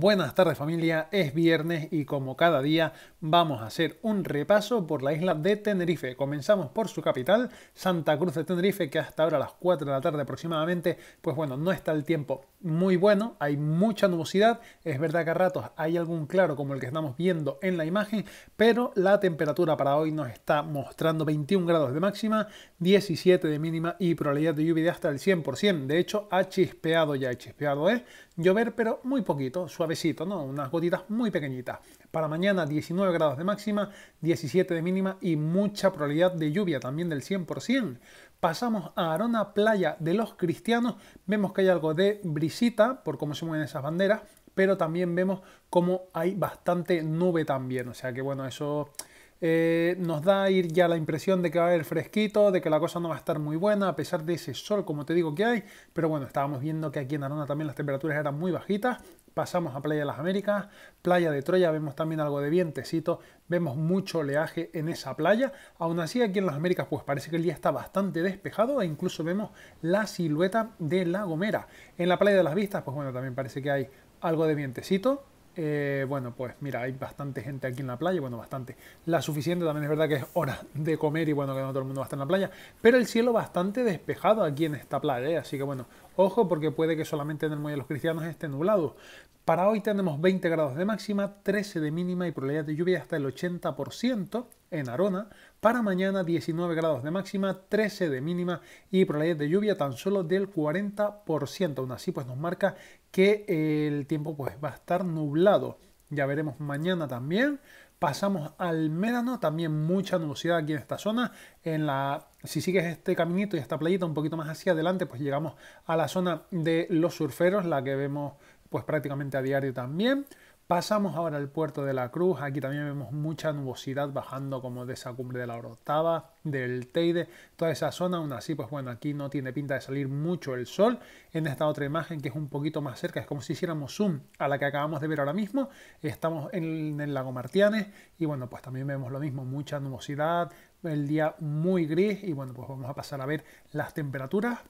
Buenas tardes familia, es viernes y como cada día vamos a hacer un repaso por la isla de Tenerife. Comenzamos por su capital, Santa Cruz de Tenerife, que hasta ahora a las 4 de la tarde aproximadamente, pues bueno, no está el tiempo muy bueno, hay mucha nubosidad, es verdad que a ratos hay algún claro como el que estamos viendo en la imagen, pero la temperatura para hoy nos está mostrando 21 grados de máxima, 17 de mínima y probabilidad de lluvia de hasta el 100%. De hecho, ha chispeado ya, ha chispeado es ¿eh? llover, pero muy poquito, suave ¿no? Unas gotitas muy pequeñitas. Para mañana 19 grados de máxima, 17 de mínima y mucha probabilidad de lluvia también del 100%. Pasamos a Arona, playa de los cristianos. Vemos que hay algo de brisita por cómo se mueven esas banderas, pero también vemos cómo hay bastante nube también. O sea que bueno, eso eh, nos da ir ya la impresión de que va a haber fresquito, de que la cosa no va a estar muy buena, a pesar de ese sol, como te digo, que hay. Pero bueno, estábamos viendo que aquí en Arona también las temperaturas eran muy bajitas. Pasamos a Playa de las Américas, Playa de Troya, vemos también algo de vientecito, vemos mucho oleaje en esa playa. Aún así, aquí en las Américas, pues parece que el día está bastante despejado e incluso vemos la silueta de La Gomera. En la Playa de las Vistas, pues bueno, también parece que hay algo de vientecito eh, bueno, pues mira, hay bastante gente aquí en la playa, bueno, bastante, la suficiente, también es verdad que es hora de comer y bueno, que no todo el mundo va a estar en la playa, pero el cielo bastante despejado aquí en esta playa, ¿eh? así que bueno, ojo porque puede que solamente en el Muelle de los Cristianos esté nublado. Para hoy tenemos 20 grados de máxima, 13 de mínima y probabilidad de lluvia hasta el 80% en Arona. Para mañana 19 grados de máxima, 13 de mínima y probabilidad de lluvia tan solo del 40%. Aún así pues nos marca que el tiempo pues va a estar nublado. Ya veremos mañana también. Pasamos al Médano, también mucha nubosidad aquí en esta zona. En la, si sigues este caminito y esta playita un poquito más hacia adelante, pues llegamos a la zona de los surferos, la que vemos pues prácticamente a diario también. Pasamos ahora al puerto de la Cruz. Aquí también vemos mucha nubosidad bajando como de esa cumbre de la Orotava, del Teide, toda esa zona. Aún así, pues bueno, aquí no tiene pinta de salir mucho el sol. En esta otra imagen que es un poquito más cerca, es como si hiciéramos zoom a la que acabamos de ver ahora mismo. Estamos en el lago Martianes y bueno, pues también vemos lo mismo, mucha nubosidad, el día muy gris y bueno, pues vamos a pasar a ver las temperaturas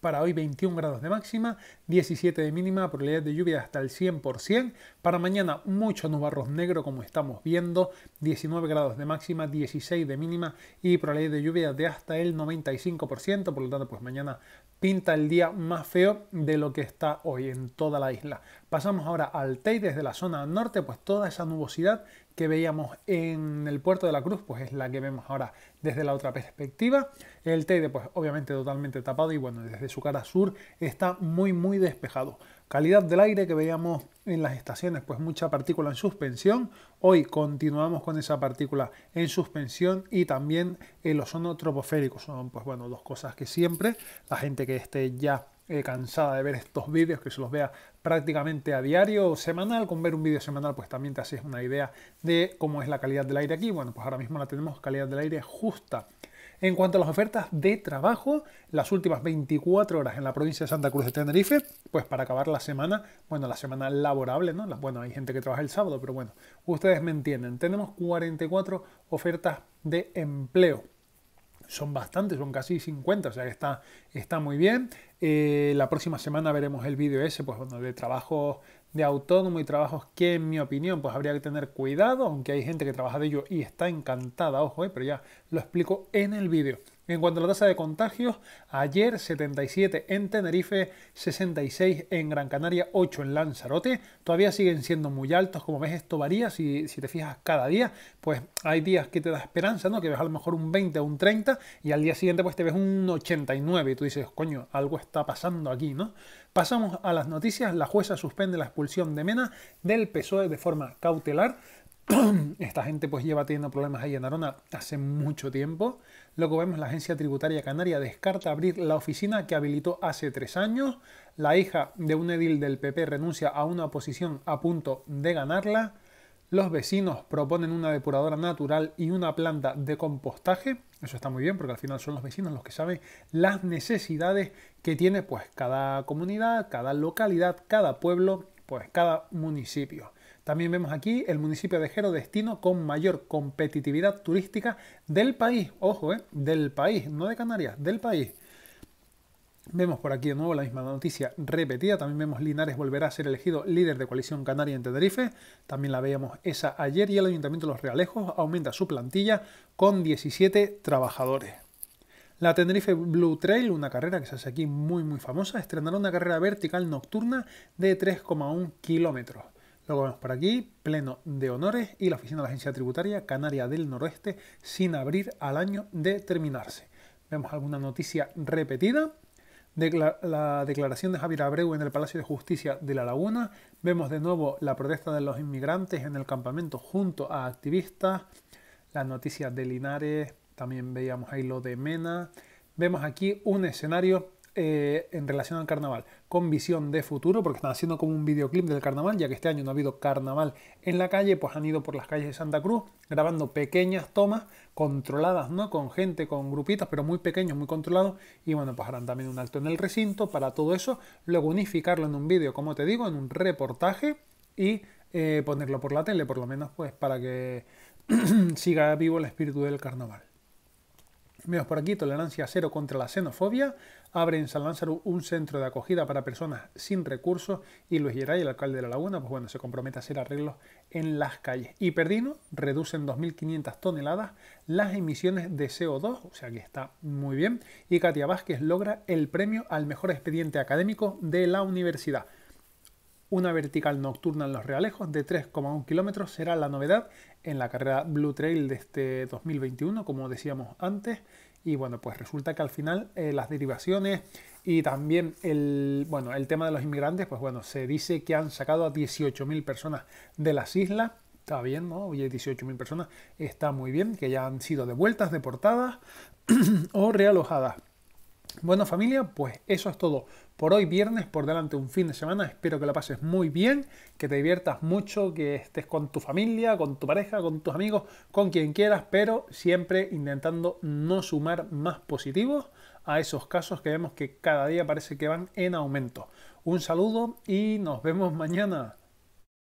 para hoy 21 grados de máxima, 17 de mínima, probabilidad de lluvia hasta el 100%. Para mañana mucho nubarros negro como estamos viendo, 19 grados de máxima, 16 de mínima y probabilidad de lluvia de hasta el 95%. Por lo tanto, pues mañana pinta el día más feo de lo que está hoy en toda la isla. Pasamos ahora al Teide desde la zona norte, pues toda esa nubosidad que veíamos en el puerto de la Cruz, pues es la que vemos ahora desde la otra perspectiva. El Teide, pues obviamente totalmente tapado y bueno, desde su cara sur está muy muy despejado. Calidad del aire que veíamos en las estaciones, pues mucha partícula en suspensión. Hoy continuamos con esa partícula en suspensión y también el ozono troposférico. Son pues bueno, dos cosas que siempre la gente que esté ya eh, cansada de ver estos vídeos, que se los vea prácticamente a diario o semanal. Con ver un vídeo semanal, pues también te haces una idea de cómo es la calidad del aire aquí. Bueno, pues ahora mismo la tenemos calidad del aire justa. En cuanto a las ofertas de trabajo, las últimas 24 horas en la provincia de Santa Cruz de Tenerife, pues para acabar la semana, bueno, la semana laborable, ¿no? Bueno, hay gente que trabaja el sábado, pero bueno, ustedes me entienden. Tenemos 44 ofertas de empleo son bastantes, son casi 50, o sea que está, está muy bien. Eh, la próxima semana veremos el vídeo ese, pues bueno, de trabajo de autónomo y trabajos que, en mi opinión, pues habría que tener cuidado, aunque hay gente que trabaja de ello y está encantada, ojo, eh, pero ya lo explico en el vídeo. En cuanto a la tasa de contagios, ayer 77 en Tenerife, 66 en Gran Canaria, 8 en Lanzarote. Todavía siguen siendo muy altos, como ves esto varía, si, si te fijas cada día, pues hay días que te da esperanza, ¿no? Que ves a lo mejor un 20 o un 30 y al día siguiente pues te ves un 89 y tú dices, coño, algo está pasando aquí, ¿no? Pasamos a las noticias, la jueza suspende la expulsión de Mena del PSOE de forma cautelar. Esta gente pues lleva teniendo problemas ahí en Arona hace mucho tiempo. Luego vemos la Agencia Tributaria Canaria descarta abrir la oficina que habilitó hace tres años. La hija de un edil del PP renuncia a una posición a punto de ganarla. Los vecinos proponen una depuradora natural y una planta de compostaje. Eso está muy bien porque al final son los vecinos los que saben las necesidades que tiene pues cada comunidad, cada localidad, cada pueblo, pues cada municipio. También vemos aquí el municipio de Jero, destino con mayor competitividad turística del país. Ojo, eh, del país, no de Canarias, del país. Vemos por aquí de nuevo la misma noticia repetida. También vemos Linares volverá a ser elegido líder de coalición canaria en Tenerife. También la veíamos esa ayer y el Ayuntamiento de Los Realejos aumenta su plantilla con 17 trabajadores. La Tenerife Blue Trail, una carrera que se hace aquí muy muy famosa, estrenará una carrera vertical nocturna de 3,1 kilómetros. Luego vemos por aquí, pleno de honores y la oficina de la Agencia Tributaria Canaria del Noroeste sin abrir al año de terminarse. Vemos alguna noticia repetida. la declaración de Javier Abreu en el Palacio de Justicia de La Laguna. Vemos de nuevo la protesta de los inmigrantes en el campamento junto a activistas. Las noticias de Linares. También veíamos ahí lo de Mena. Vemos aquí un escenario eh, en relación al carnaval, con visión de futuro, porque están haciendo como un videoclip del carnaval, ya que este año no ha habido carnaval en la calle, pues han ido por las calles de Santa Cruz grabando pequeñas tomas controladas, ¿no? Con gente, con grupitas, pero muy pequeños, muy controlados. Y bueno, pues harán también un alto en el recinto para todo eso, luego unificarlo en un vídeo, como te digo, en un reportaje y eh, ponerlo por la tele, por lo menos, pues para que siga vivo el espíritu del carnaval mejor por aquí, Tolerancia Cero contra la Xenofobia, abre en San Lázaro un centro de acogida para personas sin recursos y Luis Geray, el alcalde de La Laguna, pues bueno, se compromete a hacer arreglos en las calles. Y Perdino reduce en 2.500 toneladas las emisiones de CO2, o sea que está muy bien. Y Katia Vázquez logra el premio al mejor expediente académico de la universidad. Una vertical nocturna en los realejos de 3,1 kilómetros será la novedad en la carrera Blue Trail de este 2021, como decíamos antes. Y bueno, pues resulta que al final eh, las derivaciones y también el, bueno, el tema de los inmigrantes, pues bueno, se dice que han sacado a 18.000 personas de las islas está bien, ¿no? Oye, 18.000 personas, está muy bien, que ya han sido devueltas, deportadas o realojadas. Bueno familia, pues eso es todo por hoy viernes, por delante un fin de semana, espero que la pases muy bien, que te diviertas mucho, que estés con tu familia, con tu pareja, con tus amigos, con quien quieras, pero siempre intentando no sumar más positivos a esos casos que vemos que cada día parece que van en aumento. Un saludo y nos vemos mañana.